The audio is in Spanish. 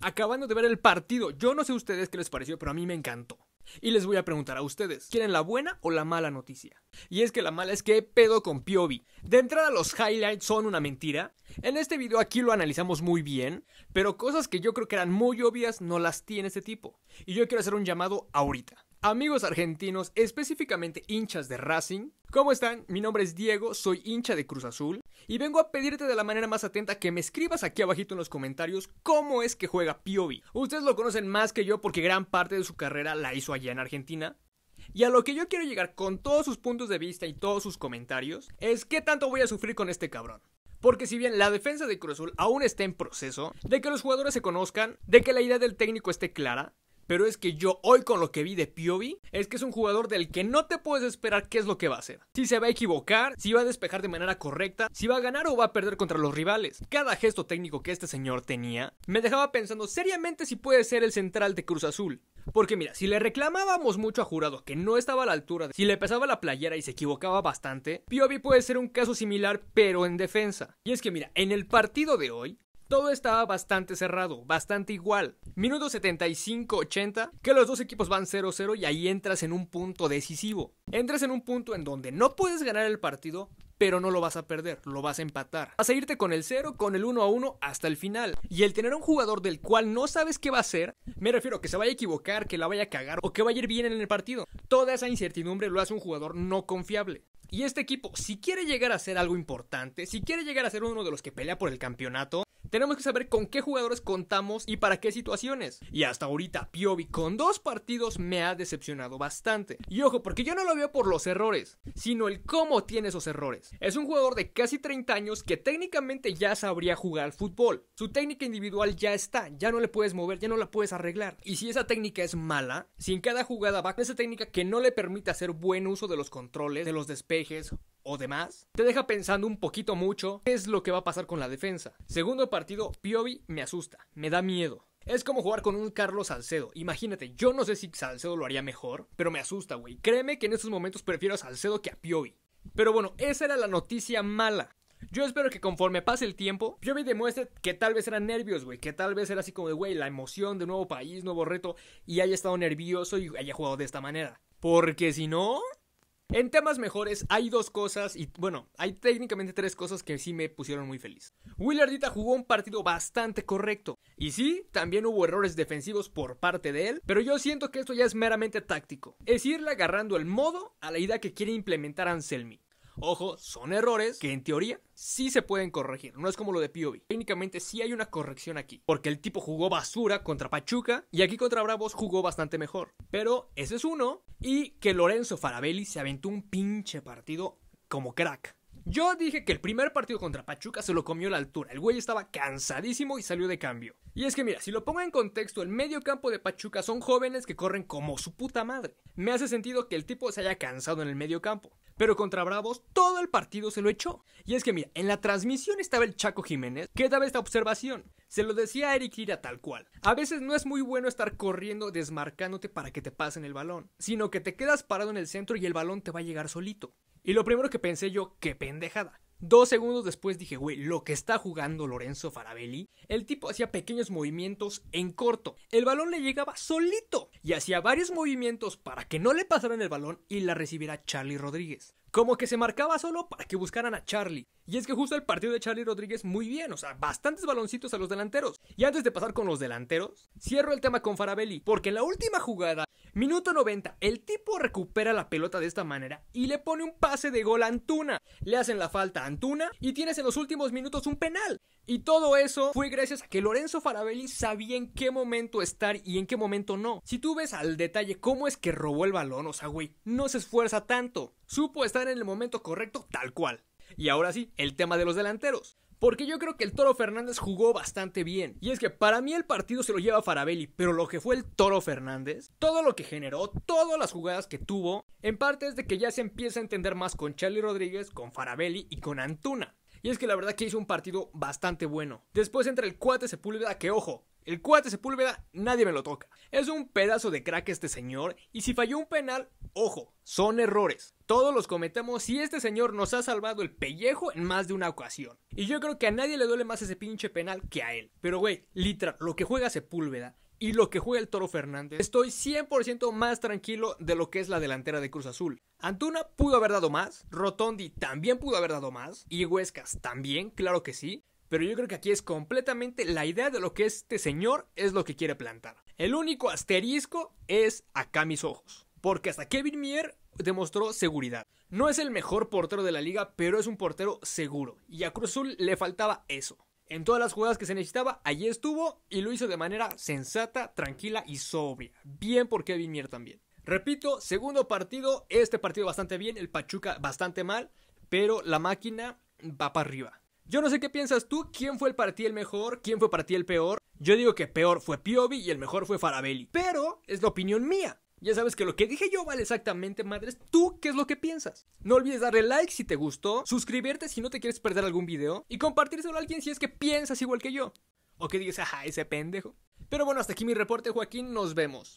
acabando de ver el partido. Yo no sé ustedes qué les pareció, pero a mí me encantó. Y les voy a preguntar a ustedes, ¿quieren la buena o la mala noticia? Y es que la mala es que pedo con Piovi. De entrada los highlights son una mentira. En este video aquí lo analizamos muy bien, pero cosas que yo creo que eran muy obvias no las tiene este tipo. Y yo quiero hacer un llamado ahorita. Amigos argentinos, específicamente hinchas de Racing, ¿cómo están? Mi nombre es Diego, soy hincha de Cruz Azul y vengo a pedirte de la manera más atenta que me escribas aquí abajito en los comentarios cómo es que juega Piovi. Ustedes lo conocen más que yo porque gran parte de su carrera la hizo allá en Argentina. Y a lo que yo quiero llegar con todos sus puntos de vista y todos sus comentarios es qué tanto voy a sufrir con este cabrón. Porque si bien la defensa de Cruzul aún está en proceso, de que los jugadores se conozcan, de que la idea del técnico esté clara, pero es que yo hoy con lo que vi de Piovi es que es un jugador del que no te puedes esperar qué es lo que va a hacer. Si se va a equivocar, si va a despejar de manera correcta, si va a ganar o va a perder contra los rivales. Cada gesto técnico que este señor tenía me dejaba pensando seriamente si puede ser el central de Cruz Azul. Porque mira, si le reclamábamos mucho a Jurado que no estaba a la altura, si le pesaba la playera y se equivocaba bastante, Piovi puede ser un caso similar pero en defensa. Y es que mira, en el partido de hoy, todo estaba bastante cerrado, bastante igual. Minuto 75-80, que los dos equipos van 0-0 y ahí entras en un punto decisivo. Entras en un punto en donde no puedes ganar el partido, pero no lo vas a perder, lo vas a empatar. Vas a irte con el 0, con el 1 a 1 hasta el final. Y el tener un jugador del cual no sabes qué va a hacer, me refiero a que se vaya a equivocar, que la vaya a cagar o que vaya a ir bien en el partido. Toda esa incertidumbre lo hace un jugador no confiable. Y este equipo, si quiere llegar a ser algo importante, si quiere llegar a ser uno de los que pelea por el campeonato, tenemos que saber con qué jugadores contamos y para qué situaciones. Y hasta ahorita, Piovi con dos partidos me ha decepcionado bastante. Y ojo, porque yo no lo veo por los errores, sino el cómo tiene esos errores. Es un jugador de casi 30 años que técnicamente ya sabría jugar al fútbol. Su técnica individual ya está, ya no le puedes mover, ya no la puedes arreglar. Y si esa técnica es mala, si en cada jugada va con esa técnica que no le permite hacer buen uso de los controles, de los despejes o demás, te deja pensando un poquito mucho qué es lo que va a pasar con la defensa. Segundo partido, Piovi me asusta, me da miedo. Es como jugar con un Carlos Salcedo. Imagínate, yo no sé si Salcedo lo haría mejor, pero me asusta, güey. Créeme que en estos momentos prefiero a Salcedo que a Piovi. Pero bueno, esa era la noticia mala. Yo espero que conforme pase el tiempo, Piovi demuestre que tal vez era nervios, güey, que tal vez era así como de, güey, la emoción de nuevo país, nuevo reto, y haya estado nervioso y haya jugado de esta manera. Porque si no, en temas mejores hay dos cosas, y bueno, hay técnicamente tres cosas que sí me pusieron muy feliz. Willardita jugó un partido bastante correcto, y sí, también hubo errores defensivos por parte de él, pero yo siento que esto ya es meramente táctico, es irle agarrando el modo a la idea que quiere implementar Anselmi. Ojo, son errores que en teoría sí se pueden corregir, no es como lo de Piovi. Técnicamente sí hay una corrección aquí, porque el tipo jugó basura contra Pachuca y aquí contra Bravos jugó bastante mejor. Pero ese es uno y que Lorenzo Farabelli se aventó un pinche partido como crack. Yo dije que el primer partido contra Pachuca se lo comió a la altura. El güey estaba cansadísimo y salió de cambio. Y es que mira, si lo pongo en contexto, el medio campo de Pachuca son jóvenes que corren como su puta madre. Me hace sentido que el tipo se haya cansado en el medio campo. Pero contra Bravos todo el partido se lo echó. Y es que mira, en la transmisión estaba el Chaco Jiménez que daba esta observación. Se lo decía a Eric Lira tal cual. A veces no es muy bueno estar corriendo desmarcándote para que te pasen el balón, sino que te quedas parado en el centro y el balón te va a llegar solito. Y lo primero que pensé yo, qué pendejada. Dos segundos después dije, güey, lo que está jugando Lorenzo Farabelli, el tipo hacía pequeños movimientos en corto. El balón le llegaba solito y hacía varios movimientos para que no le pasaran el balón y la recibiera Charlie Rodríguez. Como que se marcaba solo para que buscaran a Charlie. Y es que justo el partido de Charlie Rodríguez muy bien, o sea, bastantes baloncitos a los delanteros. Y antes de pasar con los delanteros, cierro el tema con Farabelli, porque en la última jugada Minuto 90, el tipo recupera la pelota de esta manera y le pone un pase de gol a Antuna. Le hacen la falta a Antuna y tienes en los últimos minutos un penal. Y todo eso fue gracias a que Lorenzo Farabelli sabía en qué momento estar y en qué momento no. Si tú ves al detalle cómo es que robó el balón, o sea, güey, no se esfuerza tanto. Supo estar en el momento correcto tal cual. Y ahora sí, el tema de los delanteros. Porque yo creo que el Toro Fernández jugó bastante bien. Y es que para mí el partido se lo lleva Farabelli, pero lo que fue el Toro Fernández, todo lo que generó, todas las jugadas que tuvo, en parte es de que ya se empieza a entender más con Charlie Rodríguez, con Farabelli y con Antuna. Y es que la verdad que hizo un partido bastante bueno. Después entra el cuate Sepúlveda, que ojo, el cuate Sepúlveda nadie me lo toca. Es un pedazo de crack este señor y si falló un penal, ojo, son errores. Todos los cometemos y este señor nos ha salvado el pellejo en más de una ocasión. Y yo creo que a nadie le duele más ese pinche penal que a él. Pero güey, literal, lo que juega Sepúlveda y lo que juega el Toro Fernández, estoy 100% más tranquilo de lo que es la delantera de Cruz Azul. Antuna pudo haber dado más, Rotondi también pudo haber dado más, y Huescas también, claro que sí, pero yo creo que aquí es completamente la idea de lo que este señor es lo que quiere plantar. El único asterisco es acá mis ojos, porque hasta Kevin Mier demostró seguridad. No es el mejor portero de la liga, pero es un portero seguro, y a Cruz Azul le faltaba eso. En todas las jugadas que se necesitaba, allí estuvo y lo hizo de manera sensata, tranquila y sobria. Bien por Kevin Mier también. Repito, segundo partido, este partido bastante bien, el Pachuca bastante mal, pero la máquina va para arriba. Yo no sé qué piensas tú, quién fue el para ti el mejor, quién fue para ti el peor. Yo digo que peor fue Piovi y el mejor fue Farabelli, pero es la opinión mía. Ya sabes que lo que dije yo vale exactamente madres. ¿Tú qué es lo que piensas? No olvides darle like si te gustó, suscribirte si no te quieres perder algún video y compartírselo a alguien si es que piensas igual que yo. O que digas, ajá, ese pendejo. Pero bueno, hasta aquí mi reporte, Joaquín. Nos vemos.